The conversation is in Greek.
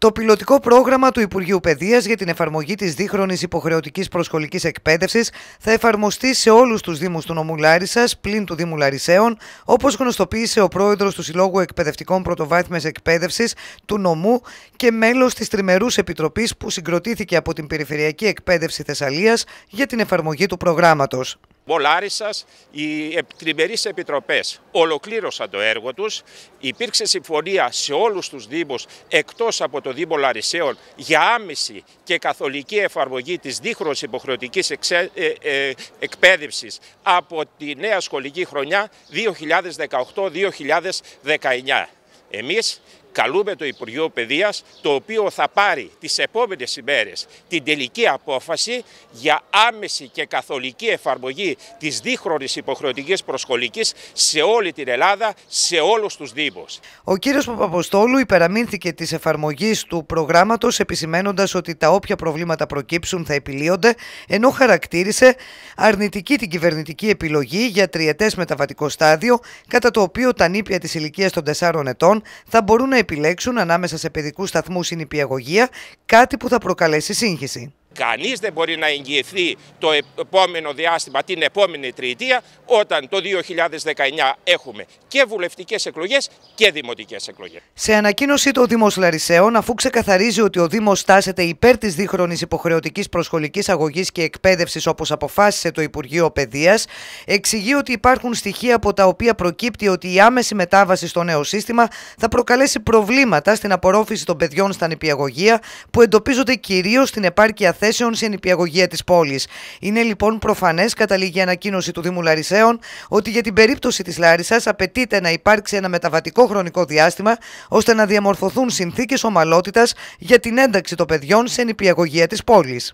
Το πιλωτικό πρόγραμμα του Υπουργείου Παιδείας για την εφαρμογή της δίχρονης υποχρεωτικής προσχολικής εκπαίδευσης θα εφαρμοστεί σε όλους τους Δήμους του Νομού Λάρισας, πλην του Δήμου Λαρισαίων, όπως γνωστοποίησε ο πρόεδρος του Συλλόγου Εκπαιδευτικών Πρωτοβάθμιας Εκπαίδευσης του Νομού και μέλος της Τριμερούς Επιτροπής που συγκροτήθηκε από την Περιφερειακή Εκπαίδευση Θεσσαλίας για την εφαρμογή του προγράμματος. Βολάρισας, οι τριμερείς επιτροπές ολοκλήρωσαν το έργο τους. Υπήρξε συμφωνία σε όλους τους Δήμους εκτός από το Δήμο Λαρισαίων για άμεση και καθολική εφαρμογή της δίχρονης υποχρεωτικής εξε... Ε, ε, εκπαίδευσης από τη νέα σχολική χρονιά 2018-2019. Εμείς Καλούμε το Υπουργείο Παιδείας, το οποίο θα πάρει τις επόμενες ημέρες την τελική απόφαση για άμεση και καθολική εφαρμογή της δίχρονης υποχρεωτικής προσχολικής σε όλη την Ελλάδα, σε όλους τους Δήμους. Ο κύριος Παπαποστόλου υπεραμείνθηκε της εφαρμογής του προγράμματος επισημένοντας ότι τα όποια προβλήματα προκύψουν θα επιλύονται, ενώ χαρακτήρισε αρνητική την κυβερνητική επιλογή για τριετές μεταβατικό στάδιο, κατά το οποίο τα νήπια της ηλικίας των 4 ετών θα μπορούν να επιλέξουν ανάμεσα σε παιδικούς σταθμούς ή κάτι που θα προκαλέσει σύγχυση. Κανείς δεν μπορεί να εγγυηθεί το επόμενο διάστημα, την επόμενη τριετία, όταν το 2019 έχουμε και βουλευτικές εκλογές και δημοτικές εκλογές. Σε ανακοίνωση το Δήμος Λαρισαίων, αφού ξεκαθαρίζει ότι ο Δήμος στάσεται υπέρ της δίχρονης υποχρεωτικής προσχολικής αγωγής και εκπαίδευσης όπως αποφάσισε το Υπουργείο Παιδείας, εξηγεί ότι υπάρχουν στοιχεία από τα οποία προκύπτει ότι η άμεση μετάβαση στο νέο σύστημα θα προκαλέσει προβλήματα στην απορρόφηση των παιδιών στα νηπιαγωγεία που εντοπίζονται κυρίως στην επάρκεια σε της πόλης. Είναι λοιπόν προφανές, καταλήγει η ανακοίνωση του Δήμου Λαρισαίων, ότι για την περίπτωση της Λάρισας απαιτείται να υπάρξει ένα μεταβατικό χρονικό διάστημα ώστε να διαμορφωθούν συνθήκες ομαλότητας για την ένταξη των παιδιών σε νηπιαγωγία της πόλης.